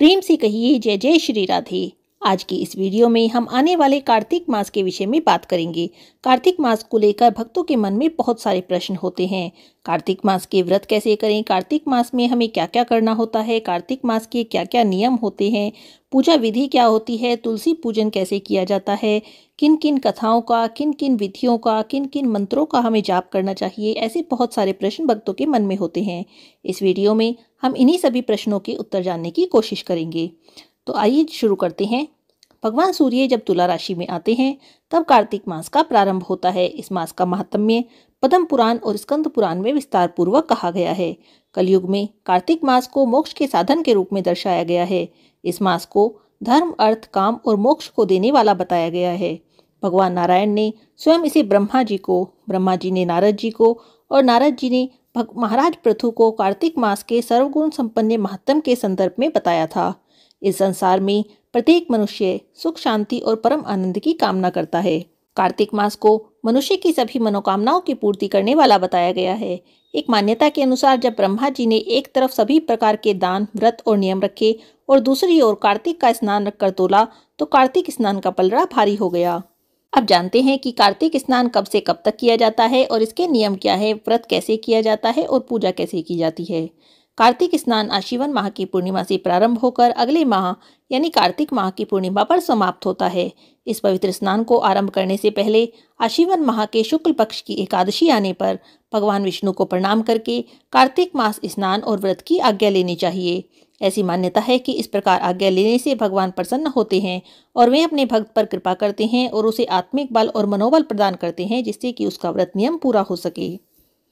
प्रेम से कहिए जय जय श्री राधे आज की इस वीडियो में हम आने वाले कार्तिक मास के विषय में बात करेंगे कार्तिक मास को लेकर भक्तों के मन में बहुत सारे प्रश्न होते हैं कार्तिक मास के व्रत कैसे करें कार्तिक मास में हमें क्या क्या करना होता है कार्तिक मास के क्या क्या नियम होते हैं पूजा विधि क्या होती है तुलसी पूजन कैसे किया जाता है किन किन कथाओं का किन किन विधियों का किन किन मंत्रों का हमें जाप करना चाहिए ऐसे बहुत सारे प्रश्न भक्तों के मन में होते हैं इस वीडियो में हम इन्हीं सभी प्रश्नों के उत्तर जानने की कोशिश करेंगे तो आइए शुरू करते हैं भगवान सूर्य जब तुला राशि में आते हैं तब कार्तिक मास का प्रारंभ होता है इस मास का महात्म्य पद्म पुराण और स्कंद पुराण में विस्तार पूर्वक कहा गया है कलयुग में कार्तिक मास को मोक्ष के साधन के रूप में दर्शाया गया है इस मास को धर्म अर्थ काम और मोक्ष को देने वाला बताया गया है भगवान नारायण ने स्वयं इसे ब्रह्मा जी को ब्रह्मा जी ने नारद जी को और नारद जी ने महाराज पृथु को कार्तिक मास के सर्वगुण संपन्न महत्तम के संदर्भ में बताया था इस संसार में प्रत्येक मनुष्य सुख शांति और परम आनंद की कामना करता है कार्तिक मास को मनुष्य की सभी मनोकामनाओं की पूर्ति करने वाला बताया गया है एक मान्यता के अनुसार जब ब्रह्मा जी ने एक तरफ सभी प्रकार के दान व्रत और नियम रखे और दूसरी ओर कार्तिक का स्नान रखकर तोला तो कार्तिक स्नान का पलड़ा भारी हो गया अब जानते हैं कि कार्तिक स्नान कब से कब तक किया जाता है और इसके नियम क्या है व्रत कैसे किया जाता है और पूजा कैसे की जाती है कार्तिक स्नान आशीवन माह की पूर्णिमा से प्रारंभ होकर अगले माह यानी कार्तिक माह की पूर्णिमा पर समाप्त होता है इस पवित्र स्नान को आरंभ करने से पहले आशीवन माह के शुक्ल पक्ष की एकादशी आने पर भगवान विष्णु को प्रणाम करके कार्तिक मास स्नान और व्रत की आज्ञा लेनी चाहिए ऐसी मान्यता है कि इस प्रकार आज्ञा लेने से भगवान प्रसन्न होते हैं और वे अपने भक्त पर कृपा करते हैं और उसे आत्मिक बल और मनोबल प्रदान करते हैं जिससे कि उसका व्रत नियम पूरा हो सके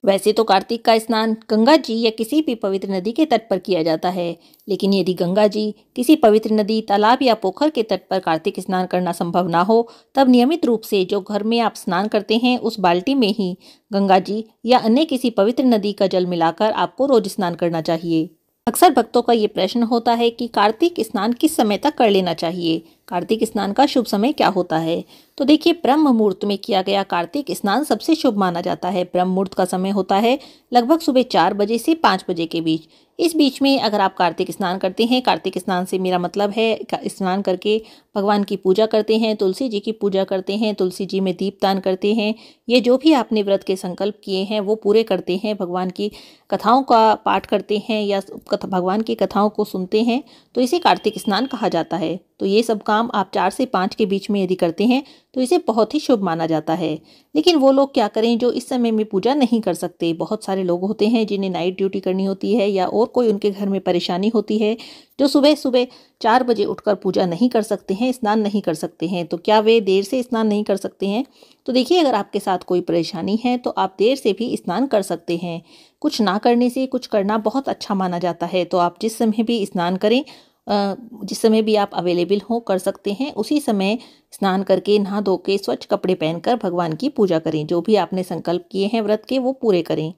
वैसे तो कार्तिक का स्नान गंगा जी या किसी भी पवित्र नदी के तट पर किया जाता है लेकिन यदि गंगा जी किसी पवित्र नदी तालाब या पोखर के तट पर कार्तिक स्नान करना संभव ना हो तब नियमित रूप से जो घर में आप स्नान करते हैं उस बाल्टी में ही गंगा जी या अन्य किसी पवित्र नदी का जल मिलाकर आपको रोज स्नान करना चाहिए अक्सर भक्तों का ये प्रश्न होता है कि कार्तिक स्नान किस समय तक कर लेना चाहिए कार्तिक स्नान का शुभ समय क्या होता है तो देखिए ब्रह्म मुहूर्त में किया गया कार्तिक स्नान सबसे शुभ माना जाता है ब्रह्म मुहूर्त का समय होता है लगभग सुबह चार बजे से पाँच बजे के बीच इस बीच में अगर आप कार्तिक स्नान करते हैं कार्तिक स्नान से मेरा मतलब है स्नान करके भगवान की पूजा करते हैं तुलसी जी की पूजा करते हैं तुलसी जी में दीप दान करते हैं ये जो भी आपने व्रत के संकल्प किए हैं वो पूरे करते हैं भगवान की कथाओं का पाठ करते हैं या भगवान की कथाओं को सुनते हैं तो इसे कार्तिक स्नान कहा जाता है तो ये सब काम आप चार से पाँच के बीच में यदि करते हैं तो इसे बहुत ही शुभ माना जाता है लेकिन वो लोग क्या करें जो इस समय में पूजा नहीं कर सकते बहुत सारे लोग होते हैं जिन्हें नाइट ड्यूटी करनी होती है या और कोई उनके घर में परेशानी होती है जो सुबह सुबह चार बजे उठकर पूजा नहीं कर सकते हैं स्नान नहीं कर सकते हैं तो क्या वे देर से स्नान नहीं कर सकते हैं तो देखिए अगर आपके साथ कोई परेशानी है तो आप देर से भी स्नान कर सकते हैं कुछ ना करने से कुछ करना बहुत अच्छा माना जाता है तो आप जिस समय भी स्नान करें जिस समय भी आप अवेलेबल हो कर सकते हैं उसी समय स्नान करके नहा धो के स्वच्छ कपड़े पहनकर भगवान की पूजा करें जो भी आपने संकल्प किए हैं व्रत के वो पूरे करें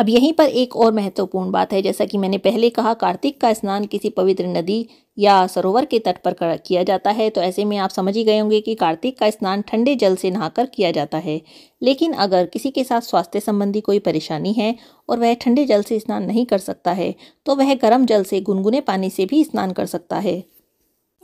अब यहीं पर एक और महत्वपूर्ण बात है जैसा कि मैंने पहले कहा कार्तिक का स्नान किसी पवित्र नदी या सरोवर के तट पर किया जाता है तो ऐसे में आप समझ ही गए होंगे कि कार्तिक का स्नान ठंडे जल से नहाकर किया जाता है लेकिन अगर किसी के साथ स्वास्थ्य संबंधी कोई परेशानी है और वह ठंडे जल से स्नान नहीं कर सकता है तो वह गर्म जल से गुनगुने पानी से भी स्नान कर सकता है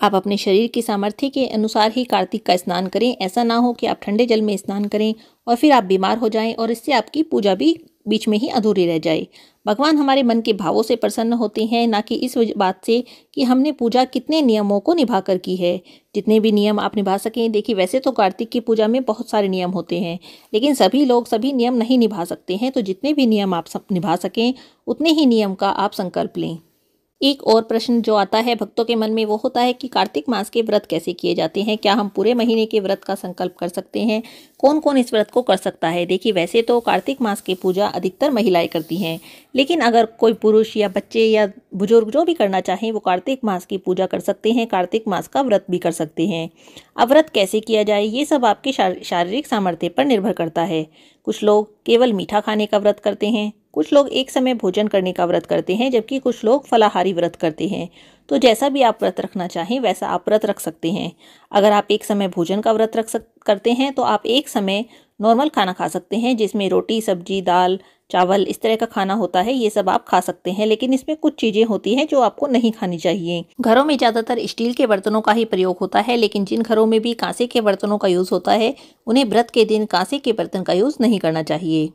आप अपने शरीर की सामर्थ्य के अनुसार ही कार्तिक का स्नान करें ऐसा ना हो कि आप ठंडे जल में स्नान करें और फिर आप बीमार हो जाएं और इससे आपकी पूजा भी बीच में ही अधूरी रह जाए भगवान हमारे मन के भावों से प्रसन्न होते हैं ना कि इस बात से कि हमने पूजा कितने नियमों को निभा कर की है जितने भी नियम आप निभा सकें देखिए वैसे तो कार्तिक की पूजा में बहुत सारे नियम होते हैं लेकिन सभी लोग सभी नियम नहीं निभा सकते हैं तो जितने भी नियम आप सब निभा सकें उतने ही नियम का आप संकल्प लें एक और प्रश्न जो आता है भक्तों के मन में वो होता है कि कार्तिक मास के व्रत कैसे किए जाते हैं क्या हम पूरे महीने के व्रत का संकल्प कर सकते हैं कौन कौन इस व्रत को कर सकता है देखिए वैसे तो कार्तिक मास की पूजा अधिकतर महिलाएं करती हैं लेकिन अगर कोई पुरुष या बच्चे या बुजुर्ग जो भी करना चाहें वो कार्तिक मास की पूजा कर सकते हैं कार्तिक मास का व्रत भी कर सकते हैं अब व्रत कैसे किया जाए ये सब आपके शारीरिक सामर्थ्य पर निर्भर करता है कुछ लोग केवल मीठा खाने का व्रत करते हैं कुछ लोग एक समय भोजन करने का व्रत करते हैं जबकि कुछ लोग फलाहारी व्रत करते हैं तो जैसा भी आप व्रत रखना चाहें वैसा आप व्रत रख सकते हैं अगर आप एक समय भोजन का व्रत रख सक करते हैं तो आप एक समय नॉर्मल खाना खा सकते हैं जिसमें रोटी सब्जी दाल चावल इस तरह का खाना होता है ये सब आप खा सकते हैं लेकिन इसमें कुछ चीज़ें होती हैं जो आपको नहीं खानी चाहिए घरों में ज़्यादातर स्टील के बर्तनों का ही प्रयोग होता है लेकिन जिन घरों में भी कांसे के बर्तनों का यूज़ होता है उन्हें व्रत के दिन कांसे के बर्तन का यूज़ नहीं करना चाहिए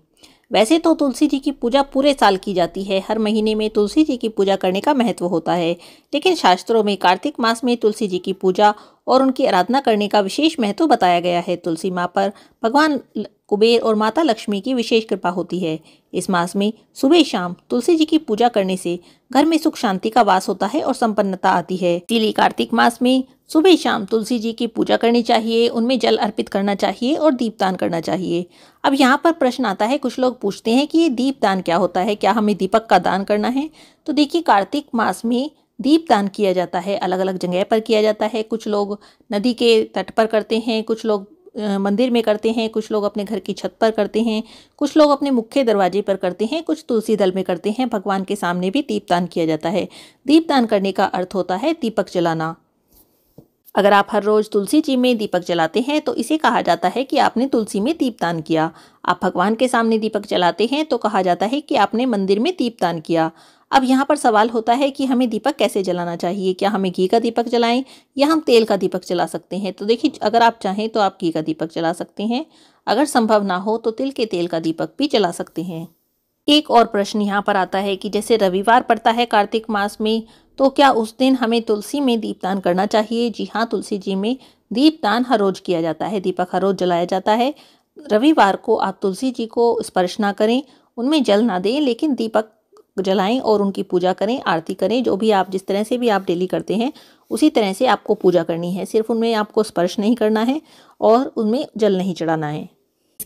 वैसे तो तुलसी जी की पूजा पूरे साल की जाती है हर महीने में तुलसी जी की पूजा करने का महत्व होता है लेकिन शास्त्रों में कार्तिक मास में तुलसी जी की पूजा और उनकी आराधना करने का विशेष महत्व बताया गया है तुलसी माँ पर भगवान कुबेर और माता लक्ष्मी की विशेष कृपा होती है इस मास में सुबह शाम तुलसी जी की पूजा करने से घर में सुख शांति का वास होता है और संपन्नता आती है तिली कार्तिक मास में सुबह शाम तुलसी जी की पूजा करनी चाहिए उनमें जल अर्पित करना चाहिए और दीपदान करना चाहिए अब यहाँ पर प्रश्न आता है कुछ लोग पूछते हैं कि ये दीपदान क्या होता है क्या हमें दीपक का दान करना है तो देखिए कार्तिक मास में दीपदान किया जाता है अलग अलग जगह पर किया जाता है कुछ लोग नदी के तट पर करते हैं कुछ लोग मंदिर में करते हैं कुछ लोग अपने घर की छत पर करते हैं कुछ लोग अपने मुख्य दरवाजे पर करते हैं कुछ तुलसी दल में करते हैं भगवान के सामने भी दीपदान किया जाता है दीपदान करने का अर्थ होता है दीपक जलाना अगर आप हर रोज़ तुलसी जी में दीपक जलाते हैं तो इसे कहा जाता है कि आपने तुलसी में दीपदान किया आप भगवान के सामने दीपक जलाते हैं तो कहा जाता है कि आपने मंदिर में दीपदान किया अब यहाँ पर सवाल होता है कि हमें दीपक कैसे जलाना चाहिए क्या हमें घी का दीपक जलाएं या हम तेल का दीपक जला सकते हैं तो देखिए अगर आप चाहें तो आप घी का दीपक जला सकते हैं अगर संभव ना हो तो तिल के तेल का दीपक भी जला सकते हैं एक और प्रश्न यहाँ पर आता है कि जैसे रविवार पड़ता है कार्तिक मास में तो क्या उस दिन हमें तुलसी में दीपदान करना चाहिए जी हाँ तुलसी जी में दीपदान हर रोज किया जाता है दीपक हर रोज जलाया जाता है रविवार को आप तुलसी जी को स्पर्श ना करें उनमें जल ना दें लेकिन दीपक जलाएं और उनकी पूजा करें आरती करें जो भी आप जिस तरह से भी आप डेली करते हैं उसी तरह से आपको पूजा करनी है सिर्फ उनमें आपको स्पर्श नहीं करना है और उनमें जल नहीं चढ़ाना है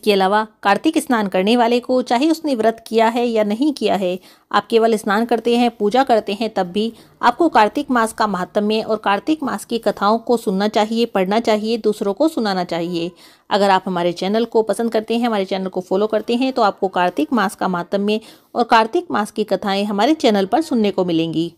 इसके अलावा कार्तिक स्नान करने वाले को चाहे उसने व्रत किया है या नहीं किया है आप केवल स्नान करते हैं पूजा करते हैं तब भी आपको कार्तिक मास का महात्म्य और कार्तिक मास की कथाओं को सुनना चाहिए पढ़ना चाहिए दूसरों को सुनाना चाहिए अगर आप हमारे चैनल को पसंद करते हैं हमारे चैनल को फॉलो करते हैं तो आपको कार्तिक मास का महात्म्य और कार्तिक मास की कथाएँ हमारे चैनल पर सुनने को मिलेंगी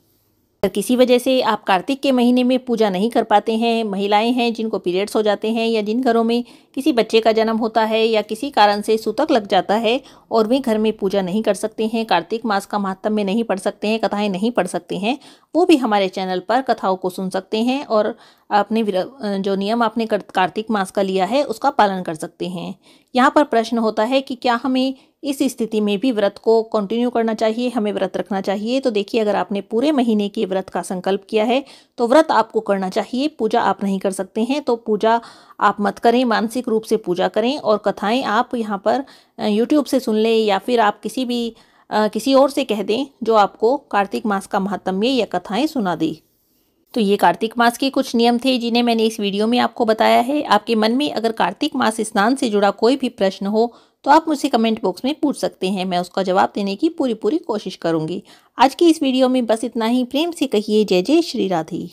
अगर किसी वजह से आप कार्तिक के महीने में पूजा नहीं कर पाते हैं महिलाएं हैं जिनको पीरियड्स हो जाते हैं या जिन घरों में किसी बच्चे का जन्म होता है या किसी कारण से सूतक लग जाता है और वे घर में पूजा नहीं कर सकते हैं कार्तिक मास का महात्म्य नहीं पढ़ सकते हैं कथाएं नहीं पढ़ सकते हैं वो भी हमारे चैनल पर कथाओं को सुन सकते हैं और आपने जो नियम आपने कार्तिक मास का लिया है उसका पालन कर सकते हैं यहाँ पर प्रश्न होता है कि क्या हमें इस स्थिति में भी व्रत को कंटिन्यू करना चाहिए हमें व्रत रखना चाहिए तो देखिए अगर आपने पूरे महीने के व्रत का संकल्प किया है तो व्रत आपको करना चाहिए पूजा आप नहीं कर सकते हैं तो पूजा आप मत करें मानसिक मानसिक रूप से पूजा करें और कथाएं आप यहाँ पर यूट्यूब से सुन लें या फिर आप किसी भी आ, किसी और से कह दें जो आपको कार्तिक मास का महात्म्य या कथाएं सुना दी तो ये कार्तिक मास के कुछ नियम थे जिन्हें मैंने इस वीडियो में आपको बताया है आपके मन में अगर कार्तिक मास स्नान से जुड़ा कोई भी प्रश्न हो तो आप मुझसे कमेंट बॉक्स में पूछ सकते हैं मैं उसका जवाब देने की पूरी पूरी कोशिश करूंगी आज की इस वीडियो में बस इतना ही प्रेम से कहिए जय जय श्री राधे